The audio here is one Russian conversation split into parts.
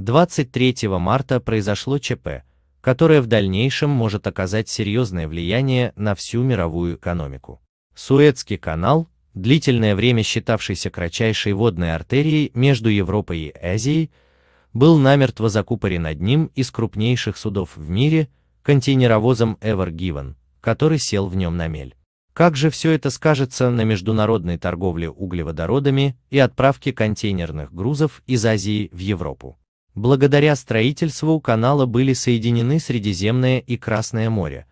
23 марта произошло ЧП, которое в дальнейшем может оказать серьезное влияние на всю мировую экономику. Суэцкий канал, длительное время считавшийся кратчайшей водной артерией между Европой и Азией, был намертво закупорен одним из крупнейших судов в мире, контейнеровозом Ever Given, который сел в нем на мель. Как же все это скажется на международной торговле углеводородами и отправке контейнерных грузов из Азии в Европу? Благодаря строительству канала были соединены Средиземное и Красное море,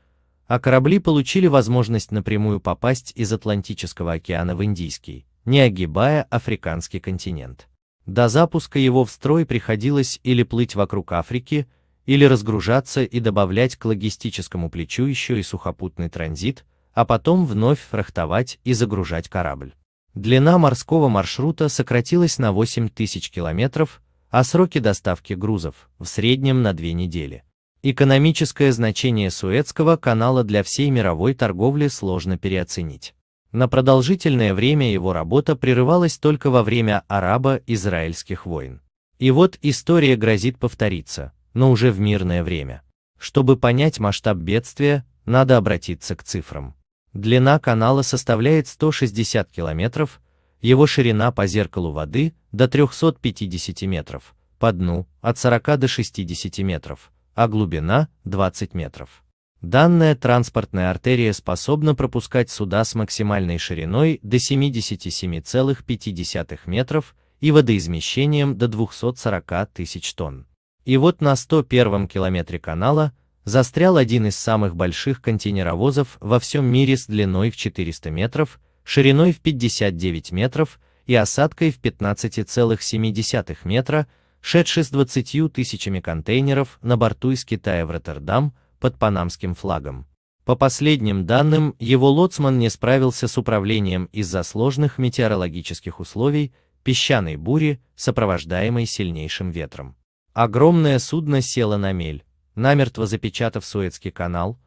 а корабли получили возможность напрямую попасть из Атлантического океана в Индийский, не огибая африканский континент. До запуска его в строй приходилось или плыть вокруг Африки, или разгружаться и добавлять к логистическому плечу еще и сухопутный транзит, а потом вновь фрахтовать и загружать корабль. Длина морского маршрута сократилась на 8000 километров, а сроки доставки грузов – в среднем на две недели. Экономическое значение Суэцкого канала для всей мировой торговли сложно переоценить. На продолжительное время его работа прерывалась только во время арабо-израильских войн. И вот история грозит повториться, но уже в мирное время. Чтобы понять масштаб бедствия, надо обратиться к цифрам. Длина канала составляет 160 километров, его ширина по зеркалу воды до 350 метров, по дну от 40 до 60 метров, а глубина 20 метров. Данная транспортная артерия способна пропускать суда с максимальной шириной до 77,5 метров и водоизмещением до 240 тысяч тонн. И вот на 101 километре канала застрял один из самых больших контейнеровозов во всем мире с длиной в 400 метров шириной в 59 метров и осадкой в 15,7 метра, шедший с 20 тысячами контейнеров на борту из Китая в Роттердам под панамским флагом. По последним данным, его лоцман не справился с управлением из-за сложных метеорологических условий, песчаной бури, сопровождаемой сильнейшим ветром. Огромное судно село на мель, намертво запечатав Суэцкий канал,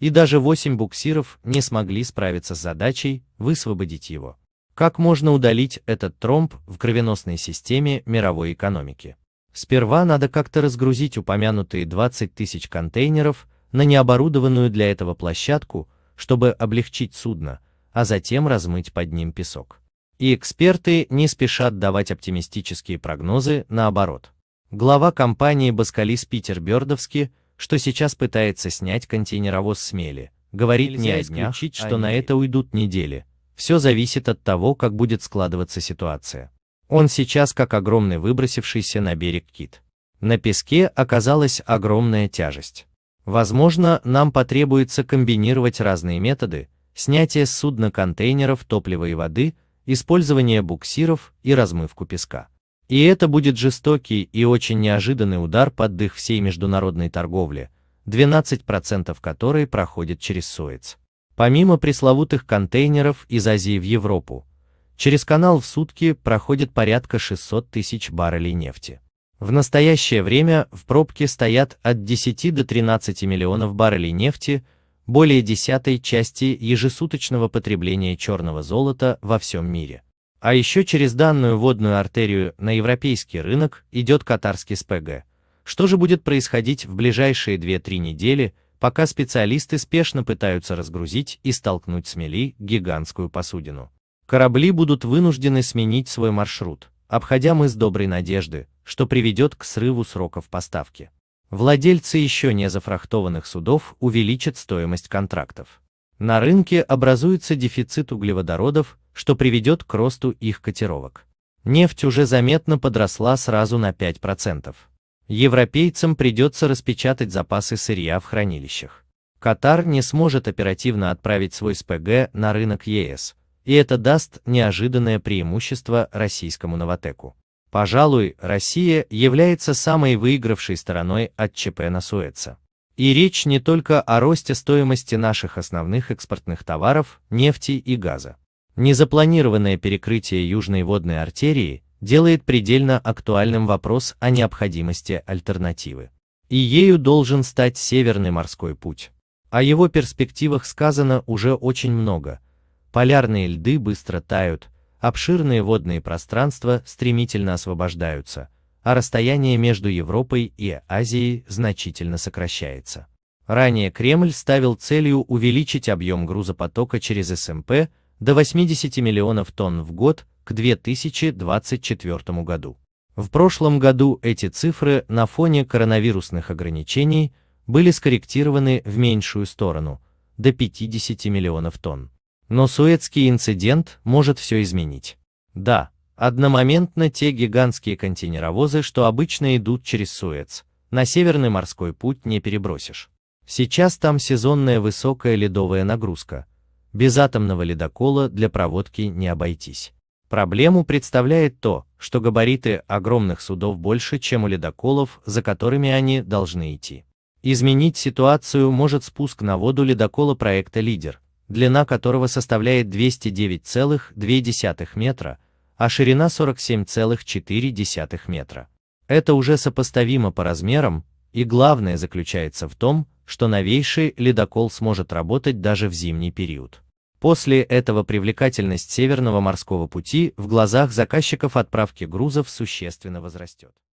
и даже 8 буксиров не смогли справиться с задачей высвободить его. Как можно удалить этот тромб в кровеносной системе мировой экономики? Сперва надо как-то разгрузить упомянутые 20 тысяч контейнеров на необорудованную для этого площадку, чтобы облегчить судно, а затем размыть под ним песок. И эксперты не спешат давать оптимистические прогнозы наоборот. Глава компании «Баскалис» Питер Бердовский что сейчас пытается снять контейнеровоз смели, говорит Нельзя не о днях, а что а на это уйдут недели, все зависит от того, как будет складываться ситуация. Он сейчас как огромный выбросившийся на берег кит. На песке оказалась огромная тяжесть. Возможно, нам потребуется комбинировать разные методы, снятие с судна контейнеров топлива и воды, использование буксиров и размывку песка. И это будет жестокий и очень неожиданный удар под дых всей международной торговли, 12% которой проходит через Суэц. Помимо пресловутых контейнеров из Азии в Европу, через канал в сутки проходит порядка 600 тысяч баррелей нефти. В настоящее время в пробке стоят от 10 до 13 миллионов баррелей нефти, более десятой части ежесуточного потребления черного золота во всем мире. А еще через данную водную артерию на европейский рынок идет катарский СПГ. Что же будет происходить в ближайшие 2-3 недели, пока специалисты спешно пытаются разгрузить и столкнуть с мели гигантскую посудину? Корабли будут вынуждены сменить свой маршрут, обходя мыс доброй надежды, что приведет к срыву сроков поставки. Владельцы еще не зафрахтованных судов увеличат стоимость контрактов. На рынке образуется дефицит углеводородов, что приведет к росту их котировок. Нефть уже заметно подросла сразу на 5%. Европейцам придется распечатать запасы сырья в хранилищах. Катар не сможет оперативно отправить свой СПГ на рынок ЕС, и это даст неожиданное преимущество российскому новотеку. Пожалуй, Россия является самой выигравшей стороной от ЧП на Суэце. И речь не только о росте стоимости наших основных экспортных товаров, нефти и газа. Незапланированное перекрытие южной водной артерии делает предельно актуальным вопрос о необходимости альтернативы. И ею должен стать Северный морской путь. О его перспективах сказано уже очень много. Полярные льды быстро тают, обширные водные пространства стремительно освобождаются, а расстояние между Европой и Азией значительно сокращается. Ранее Кремль ставил целью увеличить объем грузопотока через СМП, до 80 миллионов тонн в год к 2024 году. В прошлом году эти цифры на фоне коронавирусных ограничений были скорректированы в меньшую сторону, до 50 миллионов тонн. Но Суэцкий инцидент может все изменить. Да, одномоментно те гигантские контейнеровозы, что обычно идут через Суэц, на Северный морской путь не перебросишь. Сейчас там сезонная высокая ледовая нагрузка – без атомного ледокола для проводки не обойтись. Проблему представляет то, что габариты огромных судов больше, чем у ледоколов, за которыми они должны идти. Изменить ситуацию может спуск на воду ледокола проекта «Лидер», длина которого составляет 209,2 метра, а ширина 47,4 метра. Это уже сопоставимо по размерам, и главное заключается в том, что новейший ледокол сможет работать даже в зимний период. После этого привлекательность Северного морского пути в глазах заказчиков отправки грузов существенно возрастет.